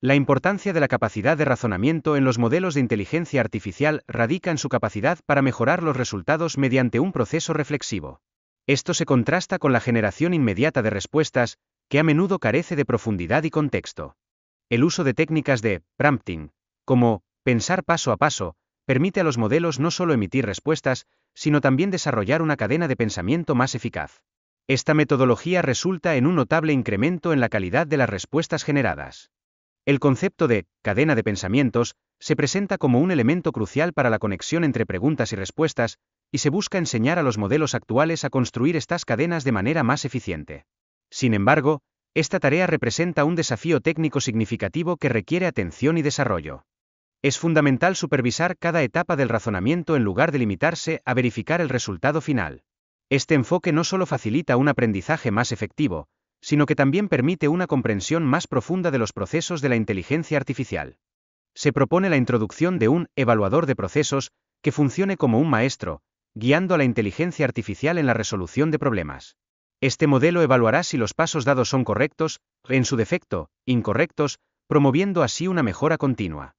La importancia de la capacidad de razonamiento en los modelos de inteligencia artificial radica en su capacidad para mejorar los resultados mediante un proceso reflexivo. Esto se contrasta con la generación inmediata de respuestas, que a menudo carece de profundidad y contexto. El uso de técnicas de prompting, como pensar paso a paso, permite a los modelos no solo emitir respuestas, sino también desarrollar una cadena de pensamiento más eficaz. Esta metodología resulta en un notable incremento en la calidad de las respuestas generadas. El concepto de cadena de pensamientos se presenta como un elemento crucial para la conexión entre preguntas y respuestas, y se busca enseñar a los modelos actuales a construir estas cadenas de manera más eficiente. Sin embargo, esta tarea representa un desafío técnico significativo que requiere atención y desarrollo. Es fundamental supervisar cada etapa del razonamiento en lugar de limitarse a verificar el resultado final. Este enfoque no solo facilita un aprendizaje más efectivo, sino que también permite una comprensión más profunda de los procesos de la inteligencia artificial. Se propone la introducción de un evaluador de procesos que funcione como un maestro, guiando a la inteligencia artificial en la resolución de problemas. Este modelo evaluará si los pasos dados son correctos, en su defecto, incorrectos, promoviendo así una mejora continua.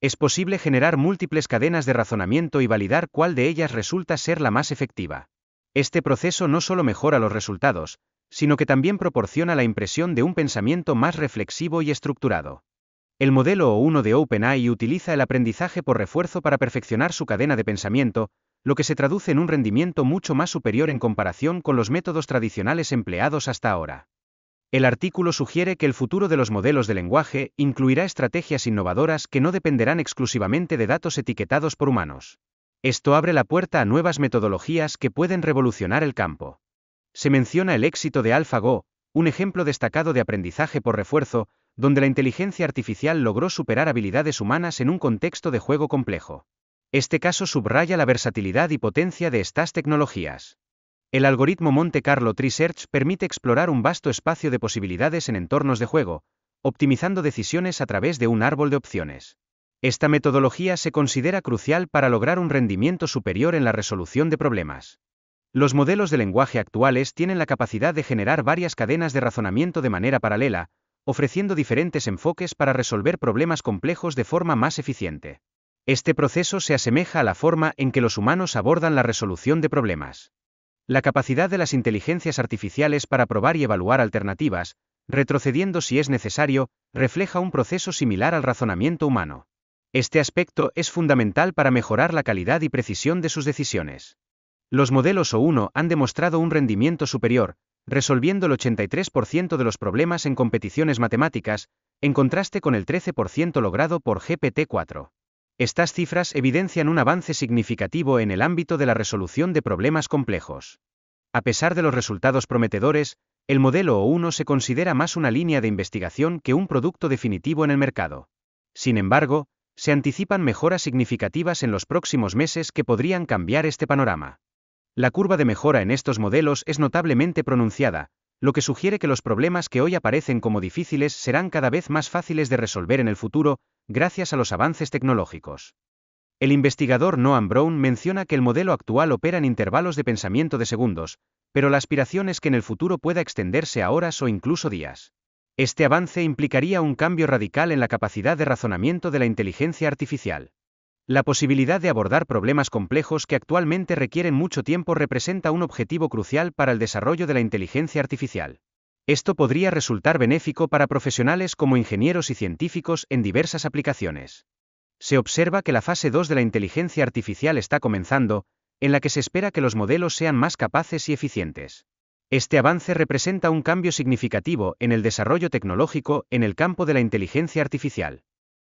Es posible generar múltiples cadenas de razonamiento y validar cuál de ellas resulta ser la más efectiva. Este proceso no solo mejora los resultados, sino que también proporciona la impresión de un pensamiento más reflexivo y estructurado. El modelo O1 de OpenAI utiliza el aprendizaje por refuerzo para perfeccionar su cadena de pensamiento, lo que se traduce en un rendimiento mucho más superior en comparación con los métodos tradicionales empleados hasta ahora. El artículo sugiere que el futuro de los modelos de lenguaje incluirá estrategias innovadoras que no dependerán exclusivamente de datos etiquetados por humanos. Esto abre la puerta a nuevas metodologías que pueden revolucionar el campo se menciona el éxito de AlphaGo, un ejemplo destacado de aprendizaje por refuerzo, donde la inteligencia artificial logró superar habilidades humanas en un contexto de juego complejo. Este caso subraya la versatilidad y potencia de estas tecnologías. El algoritmo Monte Carlo Tree Search permite explorar un vasto espacio de posibilidades en entornos de juego, optimizando decisiones a través de un árbol de opciones. Esta metodología se considera crucial para lograr un rendimiento superior en la resolución de problemas. Los modelos de lenguaje actuales tienen la capacidad de generar varias cadenas de razonamiento de manera paralela, ofreciendo diferentes enfoques para resolver problemas complejos de forma más eficiente. Este proceso se asemeja a la forma en que los humanos abordan la resolución de problemas. La capacidad de las inteligencias artificiales para probar y evaluar alternativas, retrocediendo si es necesario, refleja un proceso similar al razonamiento humano. Este aspecto es fundamental para mejorar la calidad y precisión de sus decisiones. Los modelos O1 han demostrado un rendimiento superior, resolviendo el 83% de los problemas en competiciones matemáticas, en contraste con el 13% logrado por GPT-4. Estas cifras evidencian un avance significativo en el ámbito de la resolución de problemas complejos. A pesar de los resultados prometedores, el modelo O1 se considera más una línea de investigación que un producto definitivo en el mercado. Sin embargo, se anticipan mejoras significativas en los próximos meses que podrían cambiar este panorama. La curva de mejora en estos modelos es notablemente pronunciada, lo que sugiere que los problemas que hoy aparecen como difíciles serán cada vez más fáciles de resolver en el futuro, gracias a los avances tecnológicos. El investigador Noam Brown menciona que el modelo actual opera en intervalos de pensamiento de segundos, pero la aspiración es que en el futuro pueda extenderse a horas o incluso días. Este avance implicaría un cambio radical en la capacidad de razonamiento de la inteligencia artificial. La posibilidad de abordar problemas complejos que actualmente requieren mucho tiempo representa un objetivo crucial para el desarrollo de la inteligencia artificial. Esto podría resultar benéfico para profesionales como ingenieros y científicos en diversas aplicaciones. Se observa que la fase 2 de la inteligencia artificial está comenzando, en la que se espera que los modelos sean más capaces y eficientes. Este avance representa un cambio significativo en el desarrollo tecnológico en el campo de la inteligencia artificial.